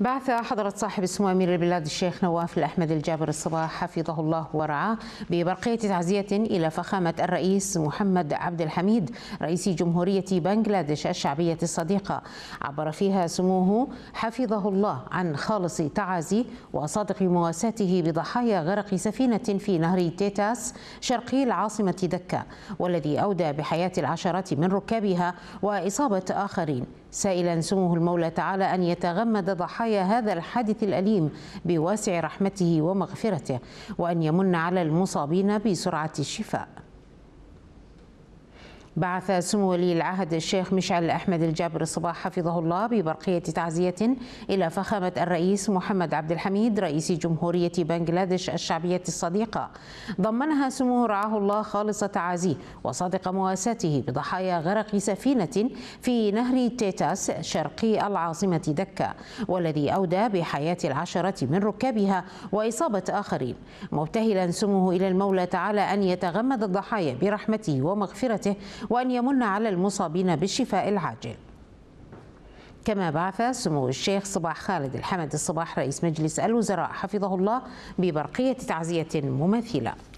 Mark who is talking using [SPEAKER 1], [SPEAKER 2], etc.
[SPEAKER 1] بعث حضرة صاحب السمو أمير البلاد الشيخ نواف الأحمد الجابر الصباح حفظه الله ورعاه ببرقية تعزية إلى فخامة الرئيس محمد عبد الحميد رئيس جمهورية بنغلاديش الشعبية الصديقة عبر فيها سموه حفظه الله عن خالص تعازي وصادق مواساته بضحايا غرق سفينة في نهر تيتاس شرقي العاصمة دكة والذي أودى بحياة العشرات من ركابها وإصابة آخرين سائلا سمه المولى تعالى ان يتغمد ضحايا هذا الحادث الاليم بواسع رحمته ومغفرته وان يمن على المصابين بسرعه الشفاء بعث سمو ولي العهد الشيخ مشعل أحمد الجابر الصباح حفظه الله ببرقية تعزية إلى فخامة الرئيس محمد عبد الحميد رئيس جمهورية بنغلاديش الشعبية الصديقة ضمنها سموه رعاه الله خالص تعازيه وصادق مواساته بضحايا غرق سفينة في نهر تيتاس شرقي العاصمة دكة والذي أودى بحياة العشرة من ركابها وإصابة آخرين مبتهلا سموه إلى المولى تعالى أن يتغمد الضحايا برحمته ومغفرته وأن يمن على المصابين بالشفاء العاجل كما بعث سمو الشيخ صباح خالد الحمد الصباح رئيس مجلس الوزراء حفظه الله ببرقية تعزية مماثلة